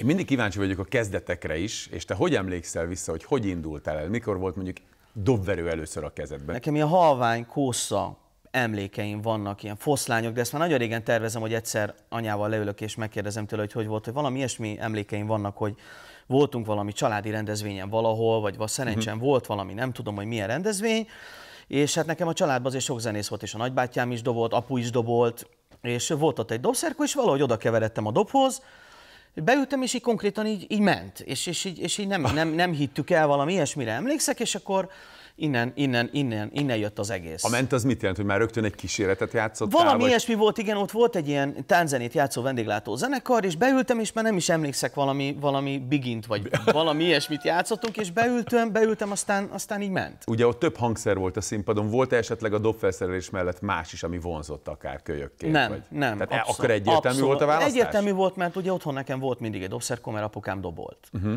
Én mindig kíváncsi vagyok a kezdetekre is, és te hogy emlékszel vissza, hogy hogy indultál el? Mikor volt mondjuk dobverő először a kezedben? Nekem ilyen halvány, kósza emlékeim vannak, ilyen foszlányok, de ezt már nagyon régen tervezem, hogy egyszer anyával leülök és megkérdezem tőle, hogy hogy volt, hogy valami ilyesmi emlékeim vannak, hogy voltunk valami családi rendezvényen valahol, vagy szerencsém mhm. uh-huh. volt valami, nem tudom, hogy milyen rendezvény, és hát nekem a családban azért sok zenész volt, és a nagybátyám is dobolt, apu is dobolt, és volt ott egy dobszerkó, és valahogy oda keveredtem a dobhoz, beültem, és így konkrétan így, így ment, és, és, így, és így nem, nem, nem hittük el valami ilyesmire emlékszek, és akkor innen, innen, innen, innen jött az egész. A ment az mit jelent, hogy már rögtön egy kísérletet játszott? Valami vagy... ilyesmi volt, igen, ott volt egy ilyen tánzenét játszó vendéglátó zenekar, és beültem, és már nem is emlékszek valami, valami bigint, vagy valami ilyesmit játszottunk, és beültem, beültem, aztán, aztán így ment. Ugye ott több hangszer volt a színpadon, volt -e esetleg a dobfelszerelés mellett más is, ami vonzott akár kölyökként? Nem, vagy? nem. Tehát e- abszolút, akkor egyértelmű abszolút. volt a választás? Egyértelmű volt, mert ugye otthon nekem volt mindig egy dobszerkom, mert apukám dobolt. Uh-huh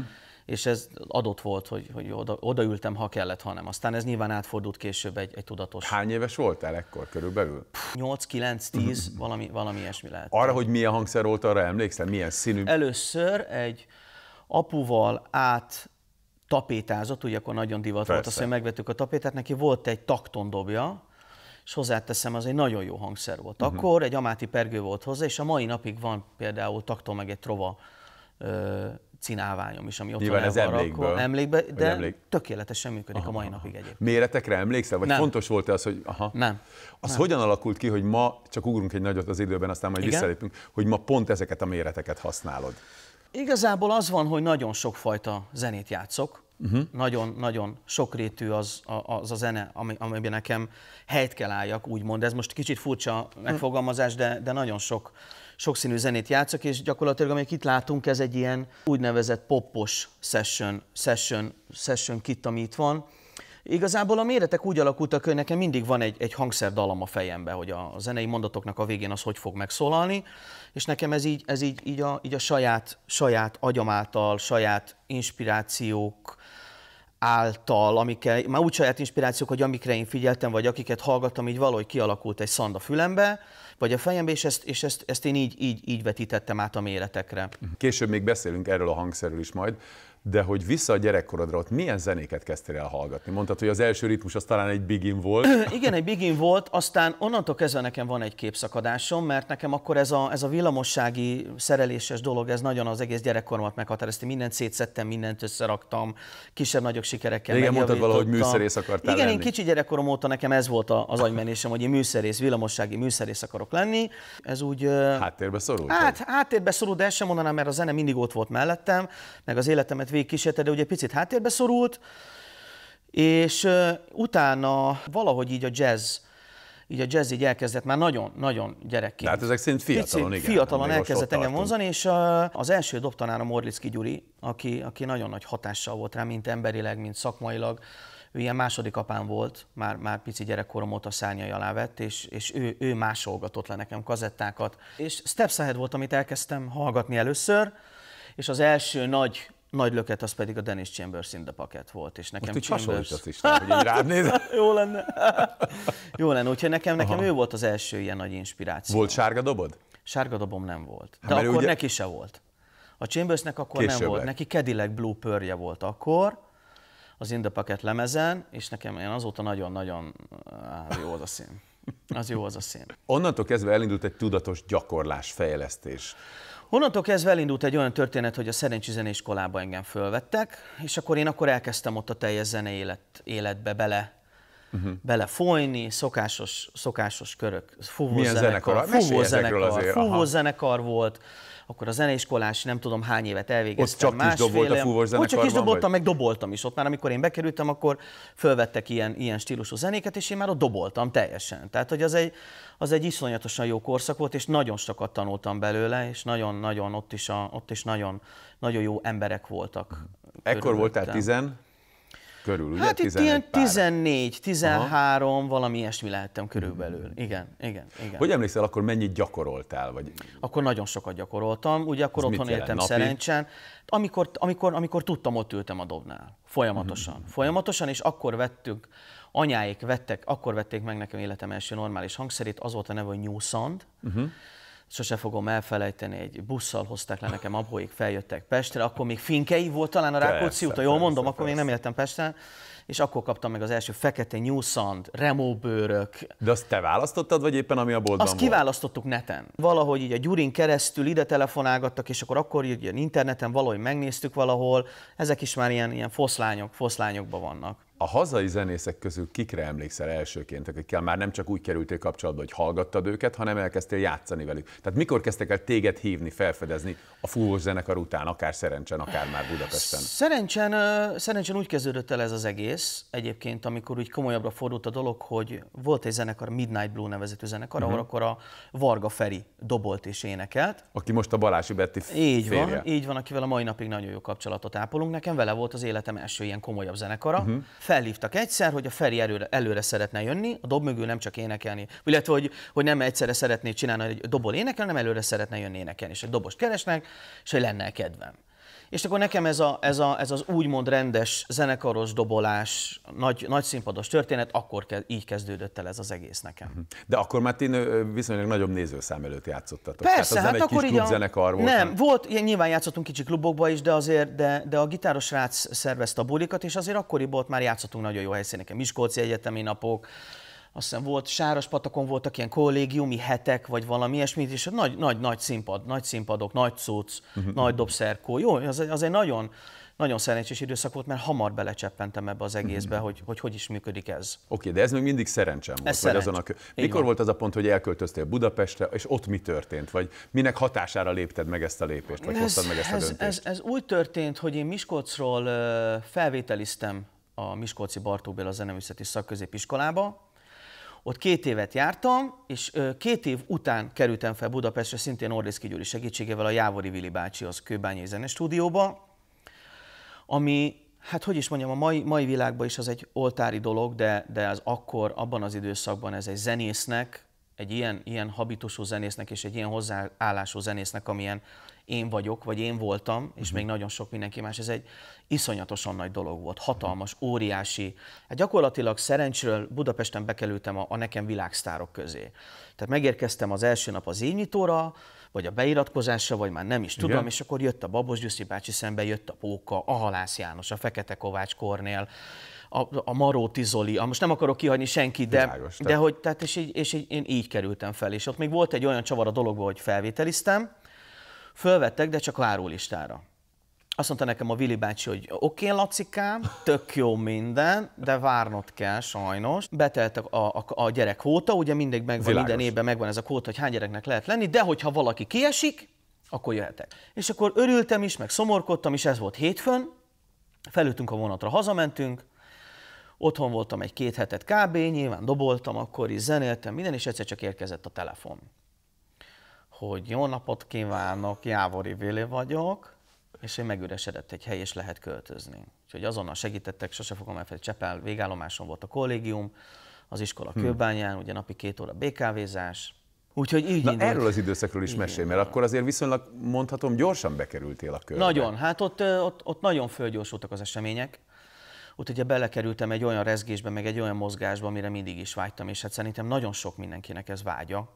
és ez adott volt, hogy, hogy oda, odaültem, ha kellett, hanem. Aztán ez nyilván átfordult később egy, egy tudatos. Hány éves voltál ekkor körülbelül? 8-9-10, valami, valami ilyesmi lehet. Arra, hogy milyen hangszer volt, arra emlékszel? Milyen színű? Először egy apuval át tapétázott, ugye akkor nagyon divat Persze. volt az, hogy megvettük a tapétát, neki volt egy taktondobja, és hozzáteszem, az egy nagyon jó hangszer volt. Mhm. Akkor uh-huh. egy Amáti Pergő volt hozzá, és a mai napig van például takton meg egy trova ö, cináványom is, ami ott Nyilván van ez emlékből, rakó, emlékbe, de emlék. tökéletesen működik aha, a mai napig egyébként. Méretekre emlékszel? Vagy nem. fontos volt -e az, hogy... Aha. Nem. Az nem. hogyan alakult ki, hogy ma, csak ugrunk egy nagyot az időben, aztán majd Igen? visszalépünk, hogy ma pont ezeket a méreteket használod? Igazából az van, hogy nagyon sokfajta zenét játszok, nagyon-nagyon mhm. uh-huh. sokrétű az a, az a zene, ami, amiben nekem helyt kell álljak, úgymond. Ez most kicsit furcsa megfogalmazás, de, de nagyon sok sokszínű zenét játszok, és gyakorlatilag, amit itt látunk, ez egy ilyen úgynevezett poppos session, session, session kit, ami itt van. Igazából a méretek úgy alakultak, hogy nekem mindig van egy, egy hangszerdalam a fejembe, hogy a zenei mondatoknak a végén az hogy fog megszólalni, és nekem ez így, ez így, így, a, így a saját, saját agyam által, saját inspirációk által, amikkel, már úgy saját inspirációk, hogy amikre én figyeltem, vagy akiket hallgattam, így valahogy kialakult egy szanda fülembe, vagy a fejembe, és ezt, és ezt, ezt én így, így, így vetítettem át a méretekre. Később még beszélünk erről a hangszerről is majd, de hogy vissza a gyerekkorodra, ott milyen zenéket kezdtél el hallgatni? Mondtad, hogy az első ritmus az talán egy bigin volt. Igen, egy bigin volt, aztán onnantól kezdve nekem van egy képszakadásom, mert nekem akkor ez a, ez a villamossági szereléses dolog, ez nagyon az egész gyerekkoromat meghatározta. Mindent szétszettem, mindent összeraktam, kisebb-nagyobb sikerekkel Igen, mondtad valahogy műszerész akartál Igen, lenni. én kicsi gyerekkorom óta nekem ez volt az agymenésem, hogy én műszerész, villamossági műszerész akarok lenni. Ez úgy... Háttérbe szorult? Hát, háttérbe szorult, de ezt sem mondanám, mert a zene mindig ott volt mellettem, meg az életemet végigkísérte, de ugye picit háttérbe szorult, és utána valahogy így a jazz így a jazz így elkezdett már nagyon-nagyon gyerekként. Tehát ezek szerint fiatalon, Pici, igen. Fiatalon elkezdett engem vonzani, és az első dobtanárom Morlicki Gyuri, aki, aki nagyon nagy hatással volt rám, mint emberileg, mint szakmailag. Ő ilyen második apám volt, már, már pici gyerekkorom óta szárnyai alá vett, és, és ő, ő másolgatott le nekem kazettákat. És Steps Ahead volt, amit elkezdtem hallgatni először, és az első nagy nagy löket az pedig a Dennis Chambers in the Pocket volt, és nekem Most Chambers... is, nem, hogy így rád néz. Jó lenne. Jó lenne, úgyhogy nekem, nekem Aha. ő volt az első ilyen nagy inspiráció. Volt sárga dobod? Sárga dobom nem volt, hát de Há, akkor ugye... neki se volt. A Chambersnek akkor Később nem volt, neki kedileg Blue pörje volt akkor, az In the Pocket lemezen, és nekem én azóta nagyon-nagyon jó az a szín. Az jó az a szín. Onnantól kezdve elindult egy tudatos gyakorlás, fejlesztés. Onnantól kezdve elindult egy olyan történet, hogy a Szerencsi Zeneiskolába engem fölvettek, és akkor én akkor elkezdtem ott a teljes zene élet, életbe bele uh-huh. belefolyni, szokásos, szokásos körök, fúvózenekar, fúvózenekar, fúvózenekar volt, akkor a zeneiskolás nem tudom hány évet elvégeztem. Ott csak másféle, is dobolt a fúvózenekar. Ott csak is doboltam, vagy? meg doboltam is. Ott már amikor én bekerültem, akkor fölvettek ilyen, ilyen stílusú zenéket, és én már ott doboltam teljesen. Tehát, hogy az egy, az egy iszonyatosan jó korszak volt, és nagyon sokat tanultam belőle, és nagyon-nagyon ott is, a, ott is nagyon, nagyon jó emberek voltak. Ekkor voltál tizen? körül, ugye? Hát itt ilyen 14, 13, Aha. valami ilyesmi lehettem körülbelül. Hmm. Igen, igen, igen. Hogy emlékszel, akkor mennyit gyakoroltál? Vagy... Akkor nagyon sokat gyakoroltam, ugye akkor Ez otthon éltem Napi? szerencsen. Amikor, amikor, amikor tudtam, ott ültem a dobnál. Folyamatosan. Mm-hmm. Folyamatosan, és akkor vettük, anyáik vettek, akkor vették meg nekem életem első normális hangszerét, az volt a neve, hogy New Sound. Mm-hmm sose fogom elfelejteni, egy busszal hozták le nekem abóig, feljöttek Pestre, akkor még Finkei volt talán a Rákóczi úton, jól mondom, persze, akkor persze. még nem éltem Pesten, és akkor kaptam meg az első fekete New Sand, Remo bőrök. De azt te választottad, vagy éppen ami a boltban Azt volt? kiválasztottuk neten. Valahogy így a Gyurin keresztül ide telefonálgattak, és akkor akkor így interneten valahogy megnéztük valahol. Ezek is már ilyen, ilyen foszlányok, foszlányokban vannak a hazai zenészek közül kikre emlékszel elsőként, akikkel már nem csak úgy kerültél kapcsolatba, hogy hallgattad őket, hanem elkezdtél játszani velük? Tehát mikor kezdtek el téged hívni, felfedezni a fúvós zenekar után, akár Szerencsen, akár már Budapesten? Szerencsen, szerencsen úgy kezdődött el ez az egész egyébként, amikor úgy komolyabbra fordult a dolog, hogy volt egy zenekar, Midnight Blue nevezetű zenekar, uh-huh. ahol mhm. akkor a Varga Feri dobolt és énekelt. Aki most a Balási Betty Így férje. van, így van, akivel a mai napig nagyon jó kapcsolatot ápolunk. Nekem vele volt az életem első ilyen komolyabb zenekara. Uh-huh felhívtak egyszer, hogy a Feri előre, előre szeretne jönni, a dob mögül nem csak énekelni, illetve hogy, hogy nem egyszerre szeretné csinálni, hogy dobol énekel, nem előre szeretne jönni énekelni, és egy dobost keresnek, és hogy lenne kedvem. És akkor nekem ez, a, ez, a, ez az úgymond rendes zenekaros dobolás, nagy, nagy színpados történet, akkor ke, így kezdődött el ez az egész nekem. Mhm. De akkor már ti viszonylag nagyobb nézőszám előtt játszottatok. Persze, Tehát az hát nem akkor egy akkor kis klubzenekar volt. Nem, volt, nyilván játszottunk kicsi klubokba is, de azért de, de a gitáros rác szervezte a bulikat, és azért akkoriból ott már játszottunk nagyon jó helyszíneken. Miskolci egyetemi napok, azt hiszem volt Patakon voltak ilyen kollégiumi hetek, vagy valami ilyesmit, és nagy, nagy, nagy színpad, nagy színpadok, nagy cucc, uh-huh. nagy dobszerkó. Jó, az, az egy nagyon, nagyon szerencsés időszak volt, mert hamar belecseppentem ebbe az egészbe, uh-huh. hogy, hogy hogy is működik ez. Oké, okay, de ez még mindig szerencsem volt. Ez vagy szerencs. azon a kö... Mikor van. volt az a pont, hogy elköltöztél Budapestre, és ott mi történt? Vagy minek hatására lépted meg ezt a lépést, vagy ez, hoztad meg ezt ez, a döntést? Ez, ez, ez úgy történt, hogy én Miskolcról felvételiztem a Miskolci Bartók Béla Zeneműszeti Szakközépiskolába, ott két évet jártam, és két év után kerültem fel Budapestre, szintén Orliszki Gyuri segítségével a Jávori Vili bácsihoz Kőbányai Zenestúdióba, ami, hát hogy is mondjam, a mai, mai világban is az egy oltári dolog, de, de az akkor, abban az időszakban ez egy zenésznek, egy ilyen, ilyen habitusú zenésznek és egy ilyen hozzáállású zenésznek, amilyen én vagyok, vagy én voltam, és mhm. még nagyon sok mindenki más, ez egy iszonyatosan nagy dolog volt, hatalmas, óriási. Hát gyakorlatilag szerencsről Budapesten bekerültem a, a nekem világsztárok közé. Tehát megérkeztem az első nap az évnyitóra, vagy a beiratkozásra, vagy már nem is tudom, Igen. és akkor jött a Babos Gyuszi bácsi szembe, jött a Póka, a Halász János, a Fekete Kovács Kornél, a, a Maró Tizoli, a, most nem akarok kihagyni senkit, de, Világos, de hogy, tehát és, így, és így, én így kerültem fel, és ott még volt egy olyan csavar a dologban, hogy felvételiztem, Fölvettek, de csak várólistára. Azt mondta nekem a Vili bácsi, hogy oké, okay, Lacikám, tök jó minden, de várnod kell sajnos. Betelt a, a, a gyerek kvóta, ugye mindig megvan, Világos. minden évben megvan ez a kvóta, hogy hány gyereknek lehet lenni, de hogyha valaki kiesik, akkor jöhetek. És akkor örültem is, meg szomorkodtam is, ez volt hétfőn, felültünk a vonatra, hazamentünk, otthon voltam egy két hetet kb, nyilván doboltam, akkor is zenéltem, minden, és egyszer csak érkezett a telefon hogy jó napot kívánok, Jávori Vili vagyok, és én megüresedett egy hely, és lehet költözni. Úgyhogy azonnal segítettek, sose fogom elfelejteni, Csepel végállomáson volt a kollégium, az iskola hmm. kőbányán, ugye napi két óra BKV-zás, Úgyhogy így Na, indult. erről az időszakról is így mesél, mert akkor azért viszonylag mondhatom gyorsan bekerültél a körbe. Nagyon, hát ott, ott, ott nagyon fölgyorsultak az események. Ott ugye belekerültem egy olyan rezgésbe, meg egy olyan mozgásba, amire mindig is vágytam, és hát szerintem nagyon sok mindenkinek ez vágya,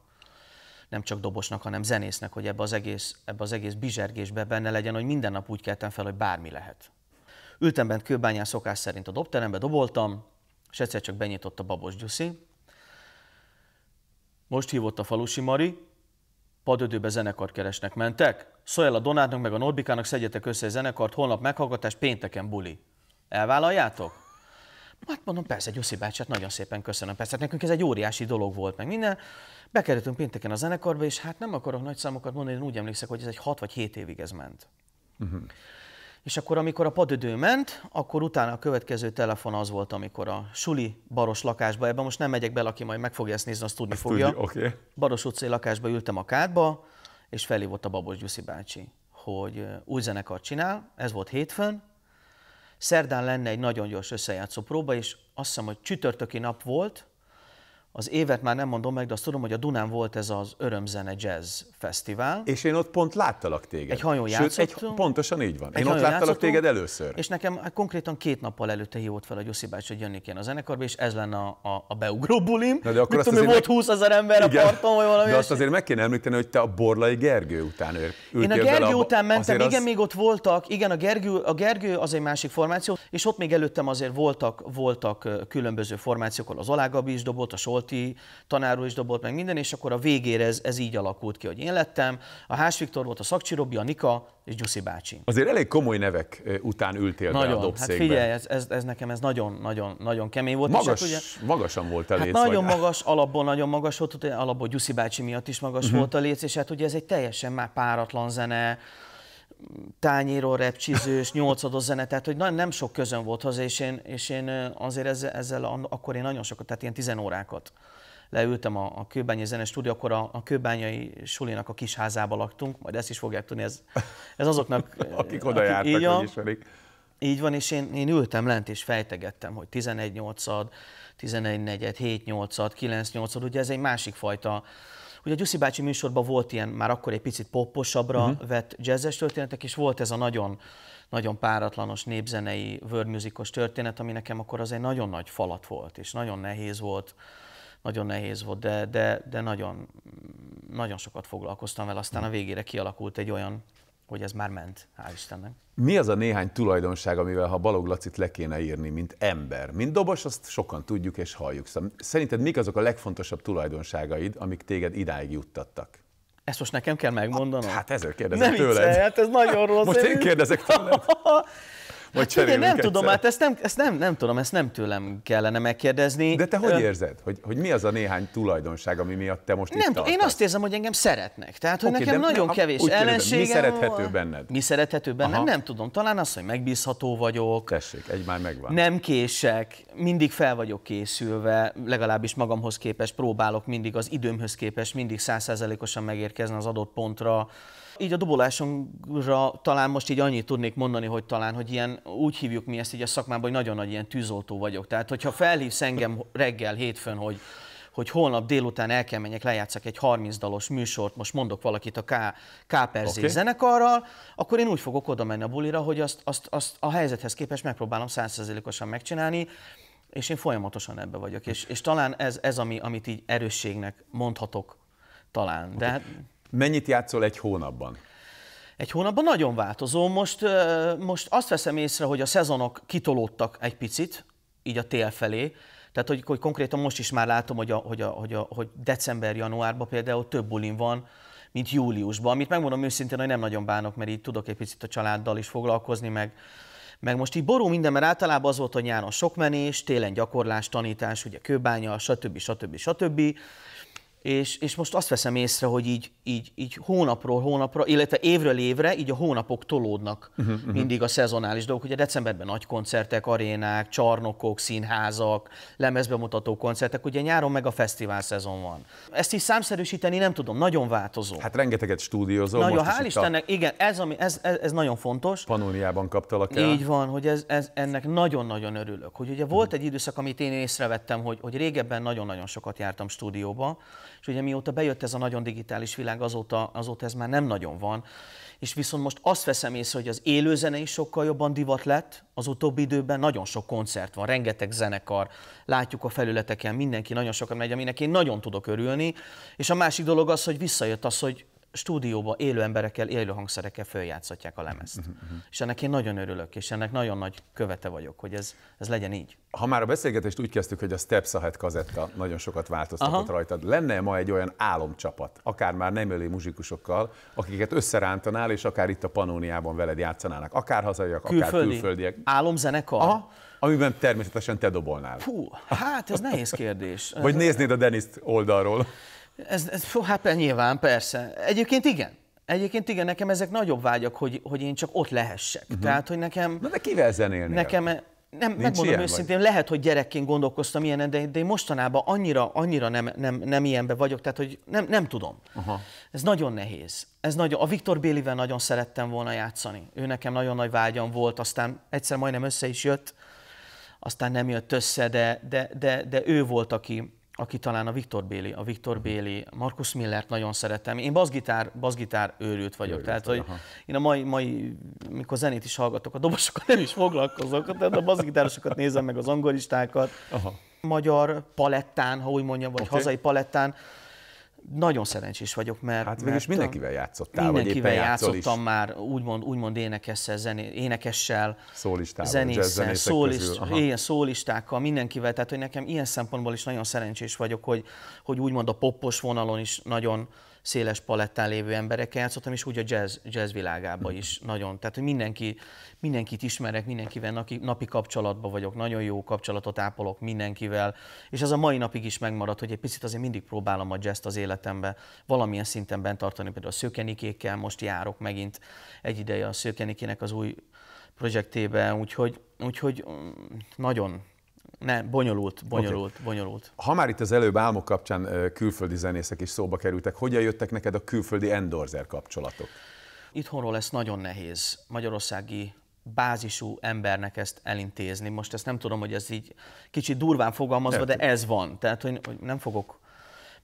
nem csak dobosnak, hanem zenésznek, hogy ebbe az egész, ebbe az egész bizsergésbe benne legyen, hogy minden nap úgy keltem fel, hogy bármi lehet. Ültem bent kőbányán szokás szerint a dobterembe, doboltam, és egyszer csak benyitott a Babos Gyuszi. Most hívott a falusi Mari, padödőbe zenekart keresnek, mentek? Szólj el a Donátnak meg a Norbikának, szedjetek össze a zenekart, holnap meghallgatás, pénteken buli. Elvállaljátok? Hát mondom, persze, Gyuszi bácsát nagyon szépen köszönöm. Persze, hát nekünk ez egy óriási dolog volt, meg minden. Bekerültünk pénteken a zenekarba, és hát nem akarok nagy számokat mondani, én úgy emlékszek, hogy ez egy 6 vagy 7 évig ez ment. Uh-huh. És akkor, amikor a padödő ment, akkor utána a következő telefon az volt, amikor a Suli Baros lakásba, ebben most nem megyek bele, aki majd meg fogja ezt nézni, azt tudni ezt fogja. Tudja, okay. Baros utcai lakásba ültem a kádba, és felhívott a Babos Gyuszi bácsi, hogy új zenekar csinál, ez volt hétfőn, Szerdán lenne egy nagyon gyors összejátszó próba, és azt hiszem, hogy csütörtöki nap volt, az évet már nem mondom meg, de azt tudom, hogy a Dunán volt ez az Örömzene Jazz Fesztivál. És én ott pont láttalak téged. Egy hajó játszottunk. egy, pontosan így van. Egy én ott láttalak téged először. És nekem hát konkrétan két nappal előtte hívott fel a Gyuszi bácsi, hogy jönnék én a zenekarba, és ez lenne a, a, a beugró bulim. Na de akkor Mit tudom, volt meg... 20 ezer ember Igen. a parton, vagy valami. De azt azért meg kéne említeni, hogy te a Borlai Gergő után ő. Én a Gergő a... után mentem, igen, az... még ott voltak, igen, a Gergő, a Gergő az egy másik formáció, és ott még előttem azért voltak, voltak különböző formációk, az Alágabi is dobolt, a Sol Zsolti tanáról is dobolt meg minden, és akkor a végére ez, ez így alakult ki, hogy én lettem. A Hás Viktor volt a Szakcsi Robi, a Nika és Gyuszi bácsi. Azért elég komoly nevek után ültél nagyon, be a hát dobszékbe. Hát figyelj, ez, ez, ez nekem ez nagyon-nagyon nagyon kemény volt. Magas, hát ugye, magasan volt a hát léc. Hát nagyon vagy? magas, alapból nagyon magas volt, alapból Gyuszi bácsi miatt is magas uh-huh. volt a léc, és hát ugye ez egy teljesen már páratlan zene, tányéró repcsizős, nyolcados zene, tehát hogy nem sok közön volt hozzá, és én, és én azért ezzel, ezzel akkor én nagyon sokat, tehát ilyen tizen órákat leültem a, a kőbányai Stúdió, akkor a, a kőbányai sulinak a kis házába laktunk, majd ezt is fogják tudni, ez, ez azoknak... akik oda akik, jártak, így a, ismerik. Így van, és én, én ültem lent és fejtegettem, hogy 11 8 11 4 7 8 9 8 ugye ez egy másik fajta Ugye a Gyuszi bácsi műsorban volt ilyen, már akkor egy picit popposabbra uh-huh. vett jazzes történetek, és volt ez a nagyon nagyon páratlanos népzenei world musicos történet, ami nekem akkor az egy nagyon nagy falat volt, és nagyon nehéz volt, nagyon nehéz volt, de, de, de nagyon, nagyon sokat foglalkoztam vele, aztán a végére kialakult egy olyan hogy ez már ment, hál' Istennek. Mi az a néhány tulajdonság, amivel ha Balog Lacit le kéne írni, mint ember? Mint dobos, azt sokan tudjuk és halljuk. Szóval szerinted mik azok a legfontosabb tulajdonságaid, amik téged idáig juttattak? Ezt most nekem kell megmondanom? Hát ezért kérdezem Nem tőled. Nem hát ez nagyon rossz. Most én kérdezek tőled. vagy hát nem egyszer. tudom, hát ezt nem, ezt nem, nem tudom, ezt nem tőlem kellene megkérdezni. De te hogy Ön... érzed, hogy, hogy mi az a néhány tulajdonság, ami miatt te most nem, itt tartasz? Én azt érzem, hogy engem szeretnek, tehát hogy okay, nekem nagyon nem, kevés ellenségem. Mi szerethető benned? Mi szerethető benned? Aha. Nem tudom, talán az, hogy megbízható vagyok. Tessék, egy már megvan. Nem kések, mindig fel vagyok készülve, legalábbis magamhoz képest próbálok mindig az időmhöz képest mindig százszerzelékosan megérkezni az adott pontra. Így a dobolásunkra talán most így annyit tudnék mondani, hogy talán, hogy ilyen, úgy hívjuk mi ezt így a szakmában, hogy nagyon nagy ilyen tűzoltó vagyok. Tehát, hogyha felhívsz engem reggel, hétfőn, hogy hogy holnap délután el kell menjek, lejátszak egy 30 dalos műsort, most mondok valakit a K, K per okay. zenekarral, akkor én úgy fogok oda menni a bulira, hogy azt, azt, azt a helyzethez képest megpróbálom százszerzelékosan megcsinálni, és én folyamatosan ebbe vagyok. És, és talán ez, ez ami, amit így erősségnek mondhatok talán. Okay. De... Mennyit játszol egy hónapban? Egy hónapban nagyon változó. Most, most azt veszem észre, hogy a szezonok kitolódtak egy picit, így a tél felé. Tehát, hogy, hogy konkrétan most is már látom, hogy, a, hogy, a, hogy, a, hogy december-januárban például több bulin van, mint júliusban, amit megmondom őszintén, hogy nem nagyon bánok, mert így tudok egy picit a családdal is foglalkozni, meg, meg most így ború minden, mert általában az volt, hogy nyáron sok menés, télen gyakorlás, tanítás, ugye kőbánya, stb. stb. stb. stb. És, és most azt veszem észre, hogy így így, így hónapról hónapra, illetve évről évre, így a hónapok tolódnak uh-huh, uh-huh. mindig a szezonális dolgok. Ugye decemberben nagy koncertek, arénák, csarnokok, színházak, lemezbemutató koncertek, ugye nyáron meg a fesztivál szezon van. Ezt is számszerűsíteni nem tudom, nagyon változó. Hát rengeteget stúdiózol. Nagyon, most hál' Istennek, a... igen, ez, ami, ez, ez, ez, nagyon fontos. Panóniában kaptalak el. Így van, hogy ez, ez, ennek nagyon-nagyon örülök. Hogy ugye volt uh-huh. egy időszak, amit én észrevettem, hogy, hogy régebben nagyon-nagyon sokat jártam stúdióba, és ugye mióta bejött ez a nagyon digitális világ, azóta, azóta ez már nem nagyon van. És viszont most azt veszem észre, hogy az élőzene is sokkal jobban divat lett, az utóbbi időben nagyon sok koncert van, rengeteg zenekar, látjuk a felületeken, mindenki nagyon sokan megy, aminek én nagyon tudok örülni, és a másik dolog az, hogy visszajött az, hogy stúdióba élő emberekkel, élő hangszerekkel följátszatják a lemezt. Uh-huh, És ennek én nagyon örülök, és ennek nagyon nagy követe vagyok, hogy ez, ez legyen így. Ha már a beszélgetést úgy kezdtük, hogy a Steps Sahet kazetta nagyon sokat változtatott Aha. rajtad, lenne ma egy olyan álomcsapat, akár már nem élő muzsikusokkal, akiket összerántanál, és akár itt a Panóniában veled játszanának, akár hazaiak, Külföldi. akár külföldiek. Álomzenekar? Aha. Amiben természetesen te dobolnál. Hú, hát ez nehéz kérdés. Vagy néznéd a Deniszt oldalról. Ez, ez fú, hát nyilván, persze. Egyébként igen. Egyébként igen, nekem ezek nagyobb vágyak, hogy, hogy én csak ott lehessek. Uh-huh. Tehát, hogy nekem... Na de kivel zenélnél? Nekem, eh, nem, Nincs megmondom ilyen, őszintén, vagy? lehet, hogy gyerekként gondolkoztam ilyen, de, de mostanában annyira, annyira nem, nem, nem ilyenbe vagyok, tehát hogy nem, nem tudom. Aha. Ez nagyon nehéz. Ez nagyon, a Viktor Bélivel nagyon szerettem volna játszani. Ő nekem nagyon nagy vágyam volt, aztán egyszer majdnem össze is jött, aztán nem jött össze, de, de, de, de ő volt, aki, aki talán a Viktor Béli, a Viktor mhm. Béli, Markus Millert nagyon szeretem. Én bassgitár, bassgitár őrült vagyok, őrült, tehát hogy aha. én a mai, mai, mikor zenét is hallgatok, a dobosokat nem is foglalkozok, tehát a bassgitárosokat nézem meg, az angolistákat, aha. magyar palettán, ha úgy mondjam, vagy okay. hazai palettán, nagyon szerencsés vagyok, mert... Hát mégis mindenkivel játszottál, mindenkivel vagy éppen játszottam is. már, úgymond, úgymond énekessel, zené, énekessel, szólistával, zenésszel, szólist, ilyen szólistákkal, mindenkivel, tehát hogy nekem ilyen szempontból is nagyon szerencsés vagyok, hogy, hogy úgymond a poppos vonalon is nagyon széles palettán lévő emberekkel játszottam, és úgy a jazz, jazz világába is nagyon. Tehát, hogy mindenki, mindenkit ismerek, mindenkivel napi, napi kapcsolatban vagyok, nagyon jó kapcsolatot ápolok mindenkivel, és ez a mai napig is megmarad, hogy egy picit azért mindig próbálom a jazz az életembe valamilyen szinten bent tartani, például a szökenikékkel most járok megint egy ideje a szökenikének az új projektébe, úgyhogy, úgyhogy mm, nagyon, nem, bonyolult, bonyolult, okay. bonyolult. Ha már itt az előbb álmok kapcsán külföldi zenészek is szóba kerültek, hogyan jöttek neked a külföldi endorzer kapcsolatok? Itthonról lesz nagyon nehéz magyarországi bázisú embernek ezt elintézni. Most ezt nem tudom, hogy ez így kicsit durván fogalmazva, de ez van. Tehát, hogy nem fogok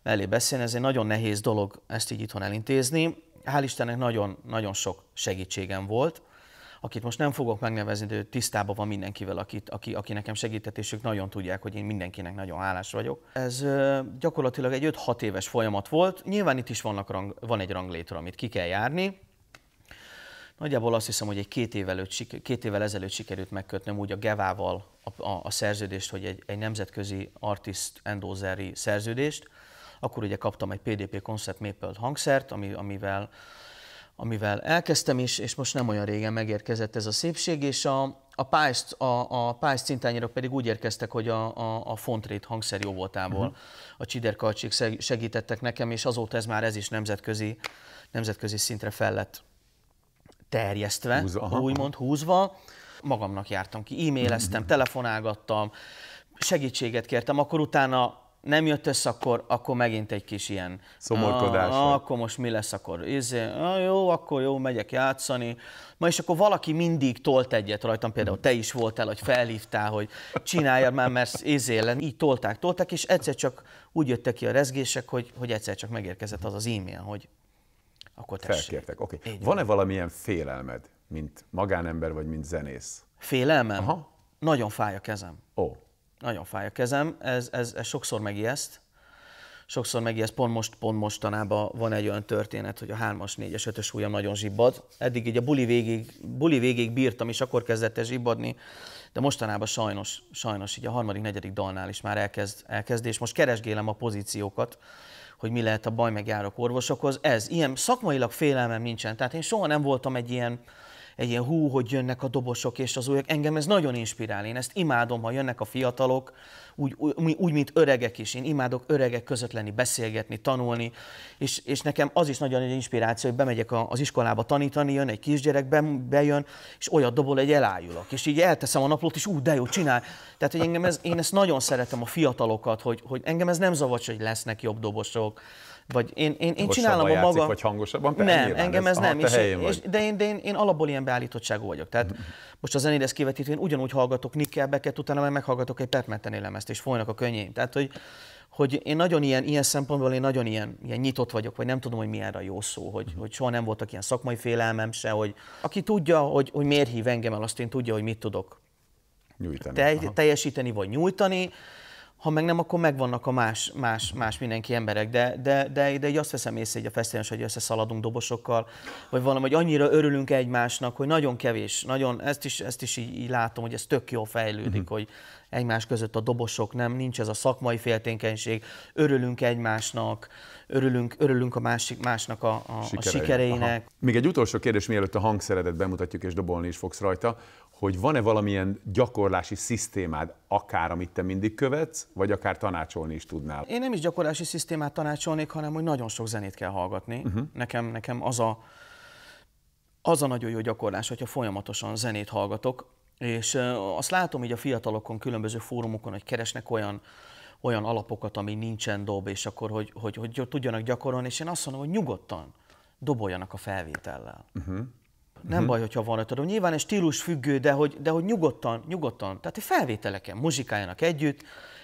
mellé beszélni, ez egy nagyon nehéz dolog ezt így itthon elintézni. Hál' Istennek nagyon, nagyon sok segítségem volt akit most nem fogok megnevezni, de tisztában van mindenkivel, akit, aki, aki nekem segített, és ők nagyon tudják, hogy én mindenkinek nagyon hálás vagyok. Ez gyakorlatilag egy 5-6 éves folyamat volt. Nyilván itt is vannak rang, van egy ranglétra, amit ki kell járni, Nagyjából azt hiszem, hogy egy két évvel, előtt, két évvel ezelőtt sikerült megkötnöm úgy a Gevával a, a, a szerződést, hogy egy, egy nemzetközi artist endozeri szerződést. Akkor ugye kaptam egy PDP Concert Maple hangszert, ami, amivel amivel elkezdtem is, és most nem olyan régen megérkezett ez a szépség, és a, a pályst, a, a pályst cintányérok pedig úgy érkeztek, hogy a, a, a fontrét hangszer jó voltából uh-huh. a csiderkalcsik segítettek nekem, és azóta ez már ez is nemzetközi, nemzetközi szintre fel lett terjesztve, húzva, úgymond húzva. Magamnak jártam ki, e-maileztem, uh-huh. telefonálgattam, segítséget kértem, akkor utána nem jött össze, akkor, akkor megint egy kis ilyen... Szomorkodás. Ah, akkor most mi lesz, akkor izé, ah, jó, akkor jó, megyek játszani. Ma és akkor valaki mindig tolt egyet rajtam, például te is voltál, hogy felhívtál, hogy csináljad már, mert izé így tolták, tolták, és egyszer csak úgy jöttek ki a rezgések, hogy, hogy egyszer csak megérkezett az az e-mail, hogy akkor tessék. Felkértek, oké. Okay. Van-e valamilyen félelmed, mint magánember vagy mint zenész? Félelmem? Aha. Nagyon fáj a kezem. Ó. Oh nagyon fáj a kezem, ez, ez, ez sokszor megijeszt, sokszor megijeszt, pont most, pont mostanában van egy olyan történet, hogy a 3-as, 4-es, 5-ös ujjam nagyon zsibbad. Eddig így a buli végig, buli végig bírtam, és akkor kezdett ez zsibbadni, de mostanában sajnos, sajnos így a harmadik, negyedik dalnál is már elkezd, elkezd és most keresgélem a pozíciókat, hogy mi lehet a baj, meg járok orvosokhoz. Ez, ilyen szakmailag félelmem nincsen. Tehát én soha nem voltam egy ilyen, egy ilyen hú, hogy jönnek a dobosok és az újak. Engem ez nagyon inspirál, én ezt imádom, ha jönnek a fiatalok, úgy, úgy, úgy mint öregek is. Én imádok öregek között lenni, beszélgetni, tanulni, és, és nekem az is nagyon egy inspiráció, hogy bemegyek a, az iskolába tanítani, jön egy kisgyerek, be, bejön, és olyat dobol, egy elájulok. És így elteszem a naplót, és ú, de jó, csinál. Tehát, hogy engem ez, én ezt nagyon szeretem a fiatalokat, hogy, hogy engem ez nem zavar, hogy lesznek jobb dobosok, vagy én, én, én csinálom a maga... vagy hangosabban? Persze, nem, engem ez, ez nem. Aha, és, és, de én, de én, én alapból ilyen beállítottságú vagyok. Tehát mm-hmm. most a zenédhez kivetítve én ugyanúgy hallgatok nikkelbeket, utána meg meghallgatok egy élem ezt és folynak a könnyeim. Tehát, hogy, hogy én nagyon ilyen, ilyen szempontból én nagyon ilyen, ilyen nyitott vagyok, vagy nem tudom, hogy mi erre a jó szó, hogy, hogy soha nem voltak ilyen szakmai félelmem se, hogy aki tudja, hogy, hogy miért hív engem el, azt én tudja, hogy mit tudok nyújtani. Te, teljesíteni vagy nyújtani ha meg nem, akkor megvannak a más, más, más mindenki emberek, de, de, de, de így azt veszem észre hogy a fesztiválon, hogy összeszaladunk dobosokkal, vagy valami, hogy annyira örülünk egymásnak, hogy nagyon kevés, nagyon, ezt is, ezt is így, így látom, hogy ez tök jó fejlődik, uh-huh. hogy egymás között a dobosok, nem, nincs ez a szakmai féltékenység, örülünk egymásnak, örülünk, örülünk a másik, másnak a, a, a sikereinek. Aha. Még egy utolsó kérdés, mielőtt a hangszeredet bemutatjuk és dobolni is fogsz rajta, hogy van-e valamilyen gyakorlási szisztémád, akár amit te mindig követsz, vagy akár tanácsolni is tudnál? Én nem is gyakorlási szisztémát tanácsolnék, hanem hogy nagyon sok zenét kell hallgatni. Uh-huh. Nekem, nekem az, a, az a nagyon jó gyakorlás, hogyha folyamatosan zenét hallgatok, és azt látom így a fiatalokon, különböző fórumokon, hogy keresnek olyan olyan alapokat, ami nincsen dob, és akkor hogy, hogy, hogy tudjanak gyakorolni, és én azt mondom, hogy nyugodtan doboljanak a felvétellel. Uh-huh nem uh-huh. baj, hogyha van ötöd. Nyilván egy stílus függő, de hogy, de hogy nyugodtan, nyugodtan, tehát hogy felvételeken muzsikáljanak együtt,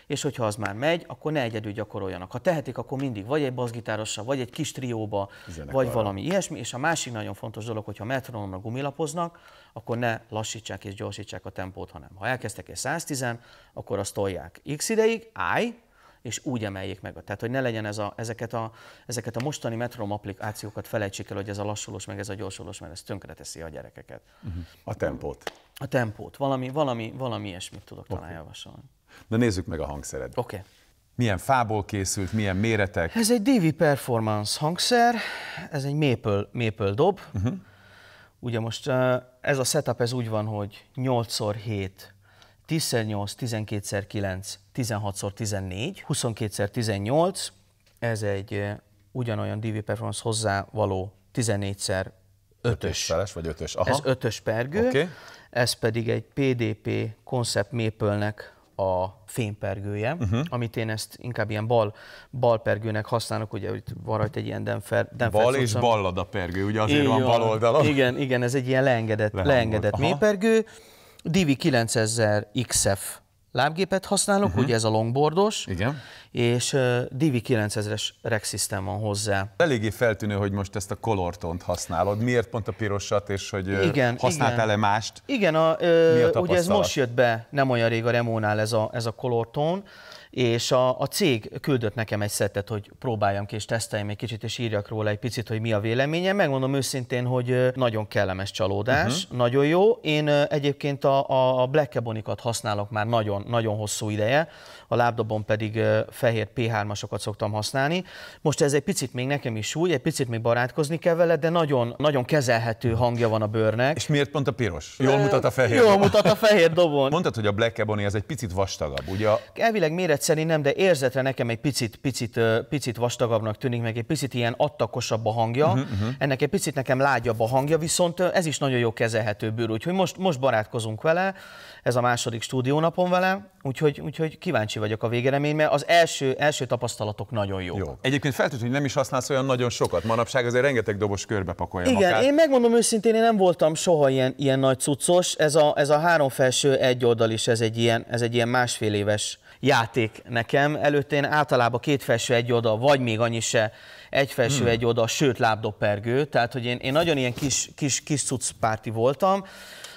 és hogyha az már megy, akkor ne egyedül gyakoroljanak. Ha tehetik, akkor mindig vagy egy bassgitárossal, vagy egy kis trióba, Zenek vagy valami ilyesmi. És a másik nagyon fontos dolog, hogyha metronomra gumilapoznak, akkor ne lassítsák és gyorsítsák a tempót, hanem ha elkezdtek egy 110 akkor azt tolják x ideig, állj, és úgy emeljék meg. Tehát, hogy ne legyen ez a, ezeket, a, ezeket a mostani metrom applikációkat felejtsék el, hogy ez a lassulós, meg ez a gyorsulós, mert ez tönkreteszi a gyerekeket. Uh-huh. A tempót. A tempót. Valami, valami, valami ilyesmit tudok okay. talán javasolni. Na nézzük meg a hangszered. Oké. Okay. Milyen fából készült, milyen méretek? Ez egy Divi Performance hangszer, ez egy maple, maple dob. Uh-huh. Ugye most eh, ez a setup ez úgy van, hogy 8x7 10x8, 12x9, 16x14, 22x18, ez egy eh, ugyanolyan DV Performance hozzávaló 14x5-ös. Ötös feles, vagy ötös. Aha. Ez ötös pergő, okay. ez pedig egy PDP Concept Maple-nek a fénypergője, uh-huh. amit én ezt inkább ilyen bal, bal pergőnek használok, ugye itt van rajta egy ilyen denfer, denfer Bal és ballada pergő, ugye azért Így van, bal oldalon. Igen, igen, ez egy ilyen leengedett, leengedett mélypergő, Divi 9000 XF lábgépet használok, uh-huh. ugye ez a longboardos, Igen. és uh, Divi 9000-es System van hozzá. Eléggé feltűnő, hogy most ezt a kolortont használod. Miért pont a pirosat, és hogy igen, használtál le mást? Igen, a, uh, a ugye ez most jött be, nem olyan rég a Remónál ez a, ez a kolorton, és a, a cég küldött nekem egy szettet, hogy próbáljam ki és teszteljem egy kicsit, és írjak róla egy picit, hogy mi a véleményem. Megmondom őszintén, hogy nagyon kellemes csalódás, uh-huh. nagyon jó. Én egyébként a, a Black Ebonikat használok már nagyon, nagyon hosszú ideje, a lábdobon pedig fehér P3-asokat szoktam használni. Most ez egy picit még nekem is új, egy picit még barátkozni kell vele, de nagyon, nagyon kezelhető hangja van a bőrnek. És miért pont a piros? Jól mutat a fehér Jól mutat a fehér dobon. Mondtad, hogy a Black Ebony ez egy picit vastagabb, ugye? Elvileg méret tetszeni nem, de érzetre nekem egy picit, picit, picit vastagabbnak tűnik, meg egy picit ilyen attakosabb a hangja, uh-huh, uh-huh. ennek egy picit nekem lágyabb a hangja, viszont ez is nagyon jó kezelhető bőr, úgyhogy most, most barátkozunk vele, ez a második stúdiónapon vele, úgyhogy, úgyhogy kíváncsi vagyok a végeleményre, az első, első tapasztalatok nagyon jók. jó. Egyébként feltűnt, hogy nem is használsz olyan nagyon sokat, manapság azért rengeteg dobos körbe pakolja Igen, magát. én megmondom őszintén, én nem voltam soha ilyen, ilyen nagy cuccos, ez a, ez a három felső egy oldal is, ez egy ilyen, ez egy ilyen másfél éves játék nekem. Előtte én általában két felső egy oda, vagy még annyi se, egy felső hmm. egy oda, sőt lábdopergő. Tehát, hogy én, én nagyon ilyen kis, kis, kis cuccpárti voltam.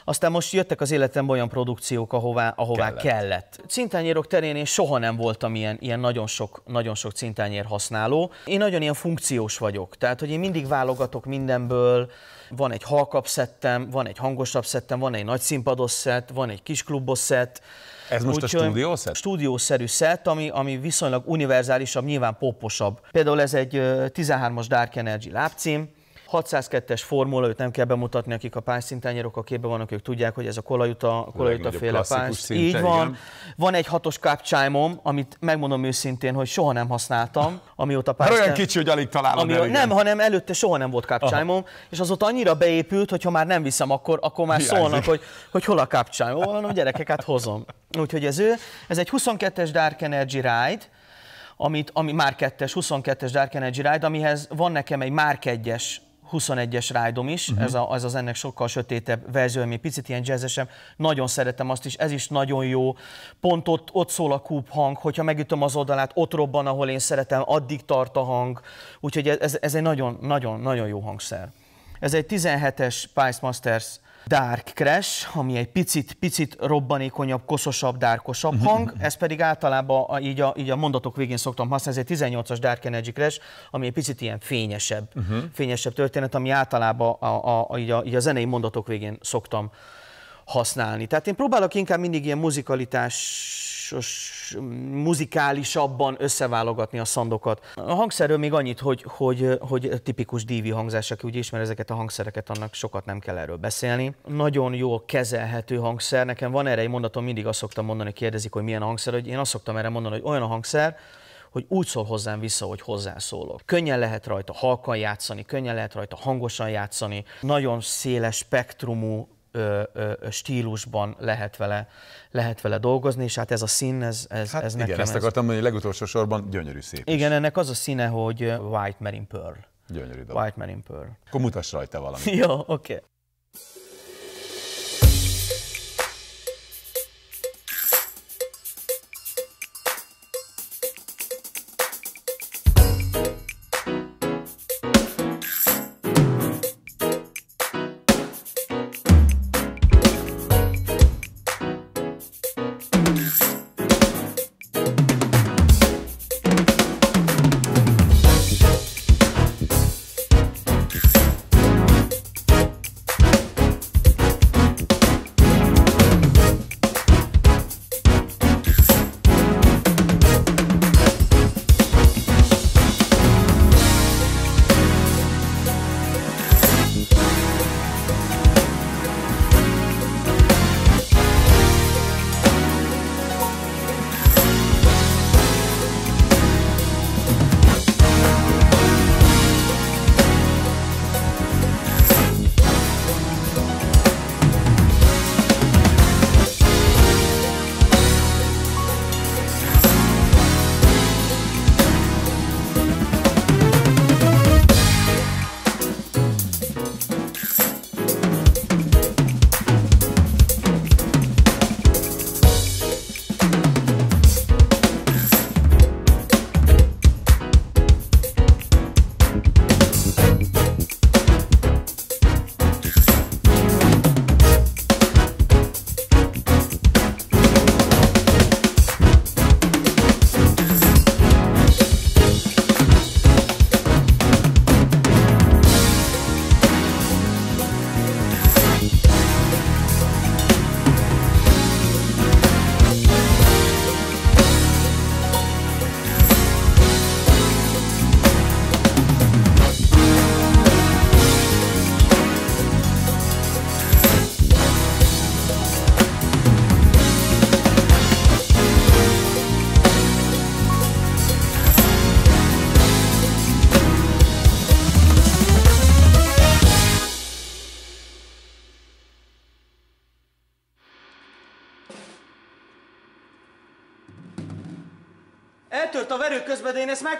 Aztán most jöttek az életem olyan produkciók, ahová, ahová kellett. kellett. Cintányérok terén én soha nem voltam ilyen, ilyen nagyon, sok, nagyon sok cintányér használó. Én nagyon ilyen funkciós vagyok, tehát hogy én mindig válogatok mindenből, van egy halkabb szettem, van egy hangosabb szettem, van egy nagy színpados szett, van egy kis klubos szett, ez most Úgy, a szett? Stúdiószerű szett, ami, ami viszonylag univerzálisabb, nyilván poposabb. Például ez egy 13-as Dark Energy lábcím, 602-es formula, őt nem kell bemutatni, akik a pályszintányérok a képben vannak, ők tudják, hogy ez a kolajuta, kolajuta féle pálysz. Így van. Igen. Van egy hatos kápcsájmom, amit megmondom őszintén, hogy soha nem használtam, amióta pályás. Olyan kicsi, hogy alig találom ami, el, Nem, hanem előtte soha nem volt kápcsájmom, és az ott annyira beépült, hogy ha már nem viszem, akkor, akkor már Hiányzik. szólnak, hogy, hogy hol a kápcsájmom. Mondom, gyerekek, gyerekeket hát hozom. Úgyhogy ez ő. Ez egy 22-es Dark Energy Ride, amit, ami már 2-es, 22-es Dark Energy Ride, amihez van nekem egy már 1-es 21-es rájdom is, uh-huh. ez, a, ez az ennek sokkal sötétebb verzió, ami picit ilyen jazzesem, nagyon szeretem azt is, ez is nagyon jó, pont ott, ott szól a kúp hang, hogyha megütöm az oldalát, ott robban, ahol én szeretem, addig tart a hang, úgyhogy ez, ez egy nagyon-nagyon-nagyon jó hangszer. Ez egy 17-es Pice Masters Dark Crash, ami egy picit, picit robbanékonyabb, koszosabb, dárkosabb mhm, hang, mhm. ez pedig általában a így a, így a mondatok végén szoktam használni, ez egy 18-as Dark Energy Crash, ami egy picit ilyen fényesebb, uh-huh. fényesebb történet, ami általában a, a, a, így, a, így a zenei mondatok végén szoktam használni. Tehát én próbálok inkább mindig ilyen muzikalitásos, muzikálisabban összeválogatni a szandokat. A hangszerről még annyit, hogy, hogy, hogy tipikus dívi hangzás, aki úgy ismer ezeket a hangszereket, annak sokat nem kell erről beszélni. Nagyon jól kezelhető hangszer, nekem van erre egy mondatom, mindig azt szoktam mondani, kérdezik, hogy milyen hangszer, hogy én azt szoktam erre mondani, hogy olyan a hangszer, hogy úgy szól hozzám vissza, hogy hozzászólok. Könnyen lehet rajta halkan játszani, könnyen lehet rajta hangosan játszani, nagyon széles spektrumú ö, ö, stílusban lehet vele, lehet vele dolgozni, és hát ez a szín, ez, ez, hát ez igen, nekem... ezt akartam mondani, legutolsó sorban gyönyörű szép Igen, is. ennek az a színe, hogy White Marine Pearl. Gyönyörű dolog. White Marine Pearl. Akkor mutass rajta valamit. Jó, oké. Okay.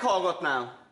meghallgatnám.